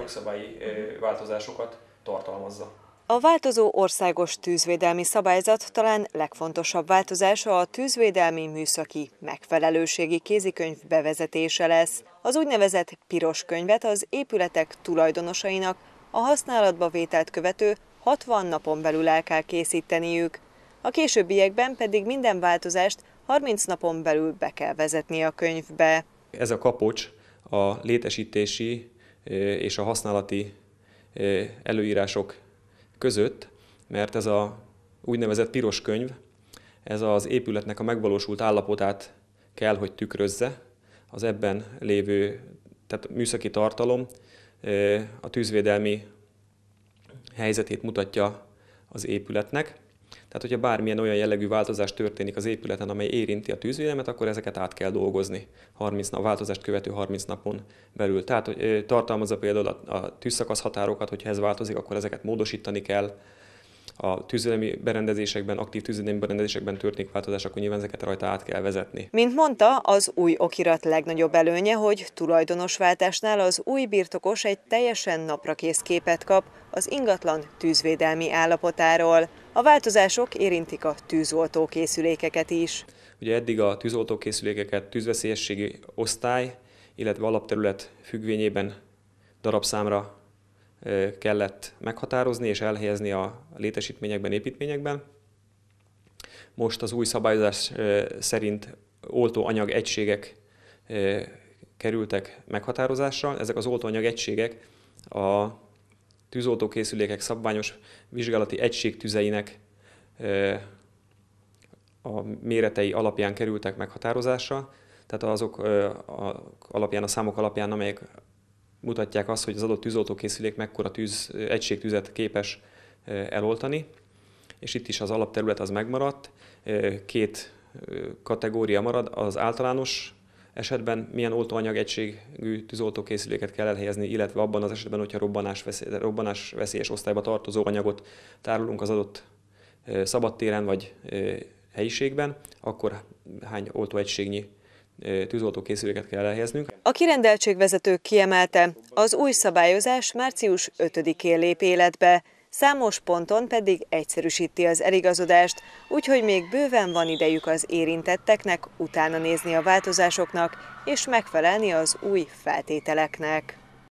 jogszabályi változásokat tartalmazza. A változó országos tűzvédelmi szabályzat talán legfontosabb változása a tűzvédelmi műszaki megfelelőségi kézikönyv bevezetése lesz. Az úgynevezett piros könyvet az épületek tulajdonosainak a használatba vételt követő 60 napon belül el kell készíteniük. A későbbiekben pedig minden változást 30 napon belül be kell vezetni a könyvbe. Ez a kapocs a létesítési és a használati előírások között, mert ez a úgynevezett piros könyv, ez az épületnek a megvalósult állapotát kell, hogy tükrözze, az ebben lévő tehát műszaki tartalom a tűzvédelmi helyzetét mutatja az épületnek. Tehát, hogyha bármilyen olyan jellegű változás történik az épületen, amely érinti a tűzvédelmet, akkor ezeket át kell dolgozni 30 nap, változást követő 30 napon belül. Tehát, hogy tartalmazza például a, a tűzszakasz határokat, hogyha ez változik, akkor ezeket módosítani kell. A tűzvédelmi berendezésekben, aktív tűzvédelmi berendezésekben történik változás, akkor nyilván ezeket rajta át kell vezetni. Mint mondta, az új okirat legnagyobb előnye, hogy tulajdonosváltásnál az új birtokos egy teljesen naprakész képet kap az ingatlan tűzvédelmi állapotáról. A változások érintik a tűzoltókészülékeket is. Ugye eddig a tűzoltókészülékeket tűzveszélyességi osztály, illetve alapterület függvényében darabszámra kellett meghatározni és elhelyezni a létesítményekben, építményekben. Most az új szabályozás szerint oltóanyag egységek kerültek meghatározásra. Ezek az oltóanyag egységek a tűzoltókészülékek szabványos vizsgálati egység tüzeinek a méretei alapján kerültek meghatározásra, tehát azok alapján, a számok alapján, amelyek mutatják azt, hogy az adott tűzoltókészülék mekkora tűz, egységtüzet képes eloltani. És itt is az alapterület az megmaradt, két kategória marad, az általános esetben milyen oltóanyag egységű tűzoltókészüléket kell elhelyezni, illetve abban az esetben, hogyha robbanás, veszély, robbanás veszélyes osztályba tartozó anyagot tárolunk az adott szabadtéren vagy helyiségben, akkor hány oltóegységnyi tűzoltókészüléket kell elhelyeznünk. A kirendeltségvezető kiemelte, az új szabályozás március 5-én lép életbe számos ponton pedig egyszerűsíti az eligazodást, úgyhogy még bőven van idejük az érintetteknek utána nézni a változásoknak és megfelelni az új feltételeknek.